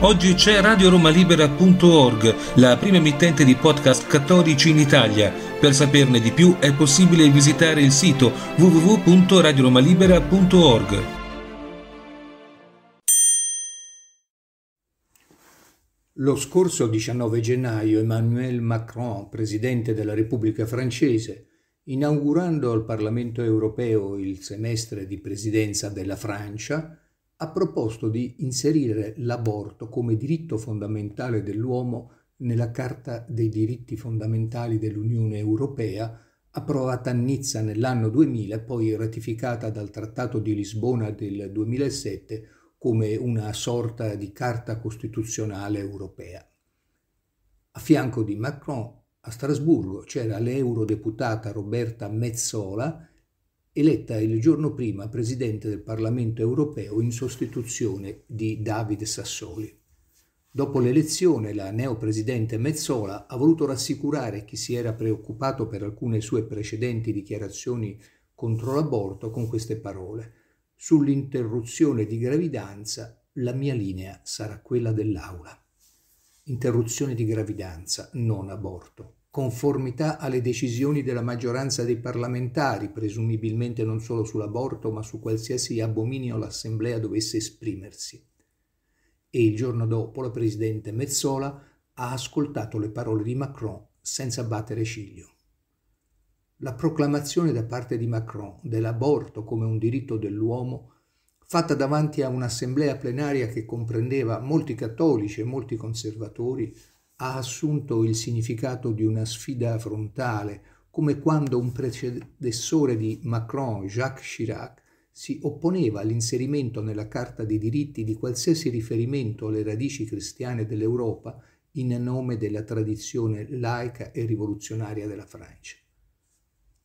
Oggi c'è radioromalibera.org, la prima emittente di podcast cattolici in Italia. Per saperne di più è possibile visitare il sito www.radioromalibera.org. Lo scorso 19 gennaio Emmanuel Macron, presidente della Repubblica francese, inaugurando al Parlamento europeo il semestre di presidenza della Francia, ha proposto di inserire l'aborto come diritto fondamentale dell'uomo nella Carta dei diritti fondamentali dell'Unione Europea, approvata a Nizza nell'anno 2000 e poi ratificata dal Trattato di Lisbona del 2007 come una sorta di Carta Costituzionale Europea. A fianco di Macron a Strasburgo c'era l'eurodeputata Roberta Mezzola, eletta il giorno prima presidente del Parlamento europeo in sostituzione di David Sassoli. Dopo l'elezione la neopresidente Mezzola ha voluto rassicurare chi si era preoccupato per alcune sue precedenti dichiarazioni contro l'aborto con queste parole. Sull'interruzione di gravidanza la mia linea sarà quella dell'aula. Interruzione di gravidanza, non aborto conformità alle decisioni della maggioranza dei parlamentari, presumibilmente non solo sull'aborto, ma su qualsiasi abominio l'Assemblea dovesse esprimersi. E il giorno dopo la Presidente Mezzola ha ascoltato le parole di Macron senza battere ciglio. La proclamazione da parte di Macron dell'aborto come un diritto dell'uomo, fatta davanti a un'assemblea plenaria che comprendeva molti cattolici e molti conservatori, ha assunto il significato di una sfida frontale, come quando un predecessore di Macron, Jacques Chirac, si opponeva all'inserimento nella Carta dei diritti di qualsiasi riferimento alle radici cristiane dell'Europa in nome della tradizione laica e rivoluzionaria della Francia.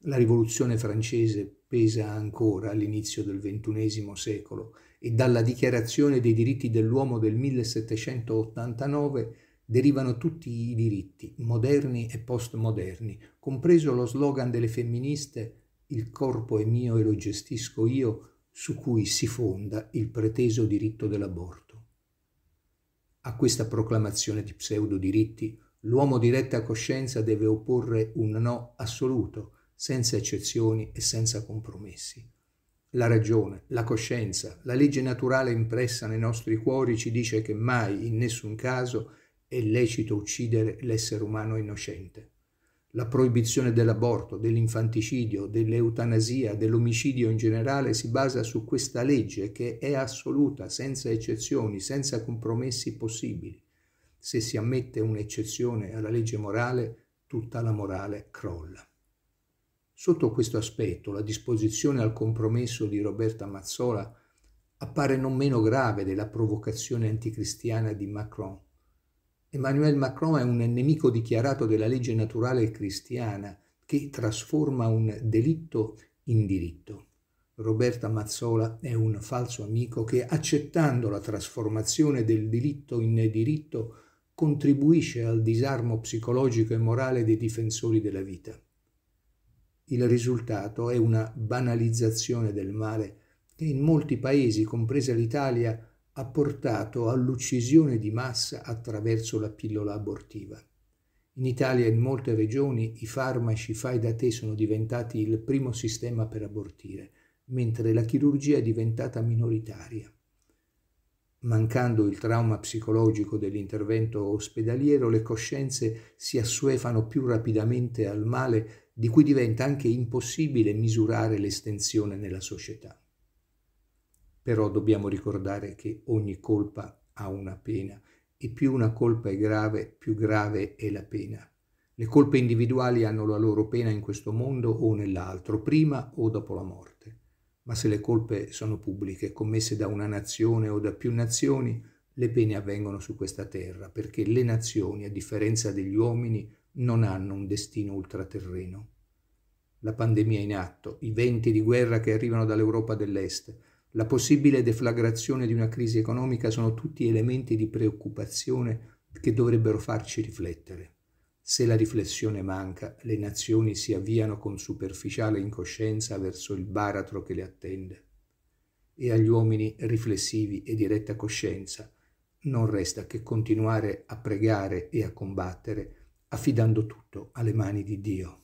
La rivoluzione francese pesa ancora all'inizio del XXI secolo e dalla Dichiarazione dei diritti dell'uomo del 1789 derivano tutti i diritti, moderni e postmoderni, compreso lo slogan delle femministe Il corpo è mio e lo gestisco io, su cui si fonda il preteso diritto dell'aborto. A questa proclamazione di pseudodiritti, l'uomo di retta coscienza deve opporre un no assoluto, senza eccezioni e senza compromessi. La ragione, la coscienza, la legge naturale impressa nei nostri cuori ci dice che mai, in nessun caso, è lecito uccidere l'essere umano innocente. La proibizione dell'aborto, dell'infanticidio, dell'eutanasia, dell'omicidio in generale si basa su questa legge che è assoluta, senza eccezioni, senza compromessi possibili. Se si ammette un'eccezione alla legge morale, tutta la morale crolla. Sotto questo aspetto, la disposizione al compromesso di Roberta Mazzola appare non meno grave della provocazione anticristiana di Macron Emmanuel Macron è un nemico dichiarato della legge naturale cristiana che trasforma un delitto in diritto. Roberta Mazzola è un falso amico che, accettando la trasformazione del delitto in diritto, contribuisce al disarmo psicologico e morale dei difensori della vita. Il risultato è una banalizzazione del male che in molti paesi, compresa l'Italia, ha portato all'uccisione di massa attraverso la pillola abortiva. In Italia e in molte regioni i farmaci fai da te sono diventati il primo sistema per abortire, mentre la chirurgia è diventata minoritaria. Mancando il trauma psicologico dell'intervento ospedaliero, le coscienze si assuefano più rapidamente al male di cui diventa anche impossibile misurare l'estensione nella società però dobbiamo ricordare che ogni colpa ha una pena e più una colpa è grave, più grave è la pena. Le colpe individuali hanno la loro pena in questo mondo o nell'altro, prima o dopo la morte. Ma se le colpe sono pubbliche, commesse da una nazione o da più nazioni, le pene avvengono su questa terra, perché le nazioni, a differenza degli uomini, non hanno un destino ultraterreno. La pandemia in atto, i venti di guerra che arrivano dall'Europa dell'Est, la possibile deflagrazione di una crisi economica sono tutti elementi di preoccupazione che dovrebbero farci riflettere. Se la riflessione manca, le nazioni si avviano con superficiale incoscienza verso il baratro che le attende. E agli uomini riflessivi e diretta coscienza non resta che continuare a pregare e a combattere, affidando tutto alle mani di Dio.